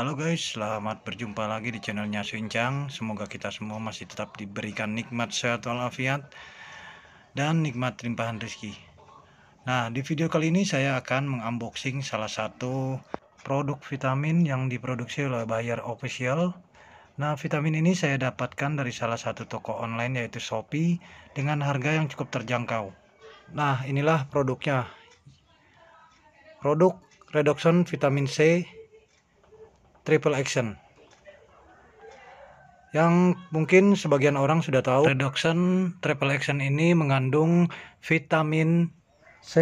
Halo guys, selamat berjumpa lagi di channelnya Suincang. Semoga kita semua masih tetap diberikan nikmat sehat walafiat dan nikmat limpahan rezeki. Nah, di video kali ini saya akan mengunboxing salah satu produk vitamin yang diproduksi oleh Bayer Official. Nah, vitamin ini saya dapatkan dari salah satu toko online yaitu Shopee dengan harga yang cukup terjangkau. Nah, inilah produknya. Produk Redoxon Vitamin C triple action yang mungkin sebagian orang sudah tahu reduction triple action ini mengandung vitamin C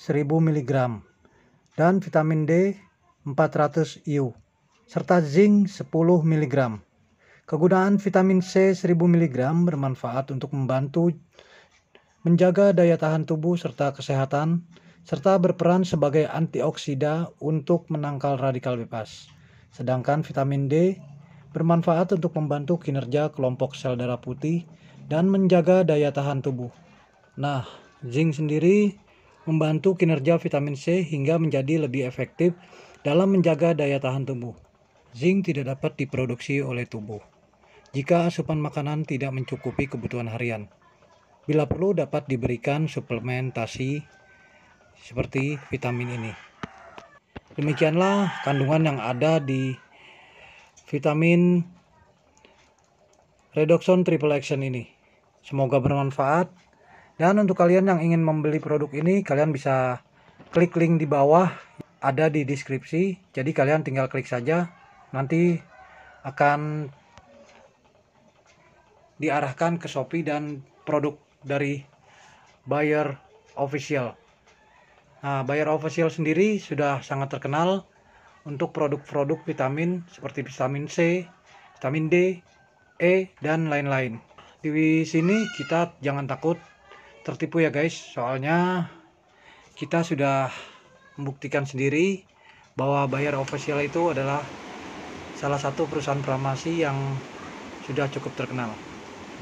1000 mg dan vitamin D 400 IU serta zinc 10 mg. Kegunaan vitamin C 1000 mg bermanfaat untuk membantu menjaga daya tahan tubuh serta kesehatan serta berperan sebagai antioksida untuk menangkal radikal bebas. Sedangkan vitamin D bermanfaat untuk membantu kinerja kelompok sel darah putih dan menjaga daya tahan tubuh. Nah, zinc sendiri membantu kinerja vitamin C hingga menjadi lebih efektif dalam menjaga daya tahan tubuh. Zinc tidak dapat diproduksi oleh tubuh jika asupan makanan tidak mencukupi kebutuhan harian. Bila perlu dapat diberikan suplementasi seperti vitamin ini. Demikianlah kandungan yang ada di vitamin Redoxon Triple Action ini. Semoga bermanfaat. Dan untuk kalian yang ingin membeli produk ini, kalian bisa klik link di bawah ada di deskripsi. Jadi kalian tinggal klik saja. Nanti akan diarahkan ke Shopee dan produk dari buyer official. Nah, Bayer Official sendiri sudah sangat terkenal untuk produk-produk vitamin seperti vitamin C, vitamin D, E, dan lain-lain. Di sini kita jangan takut tertipu ya guys, soalnya kita sudah membuktikan sendiri bahwa Bayer Official itu adalah salah satu perusahaan farmasi yang sudah cukup terkenal.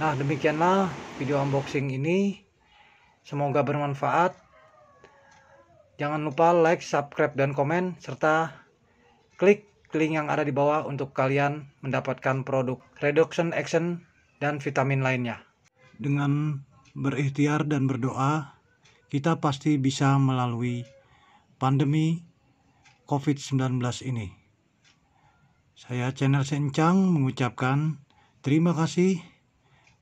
Nah, demikianlah video unboxing ini. Semoga bermanfaat Jangan lupa like, subscribe, dan komen, serta klik link yang ada di bawah untuk kalian mendapatkan produk reduction action dan vitamin lainnya. Dengan berikhtiar dan berdoa, kita pasti bisa melalui pandemi COVID-19 ini. Saya channel Sencang mengucapkan terima kasih.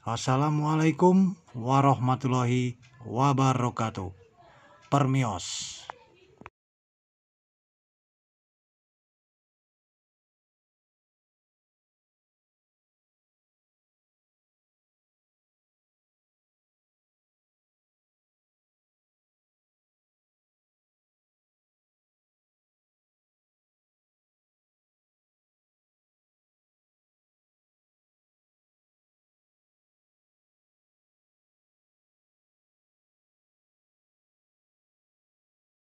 Assalamualaikum warahmatullahi wabarakatuh. Permios.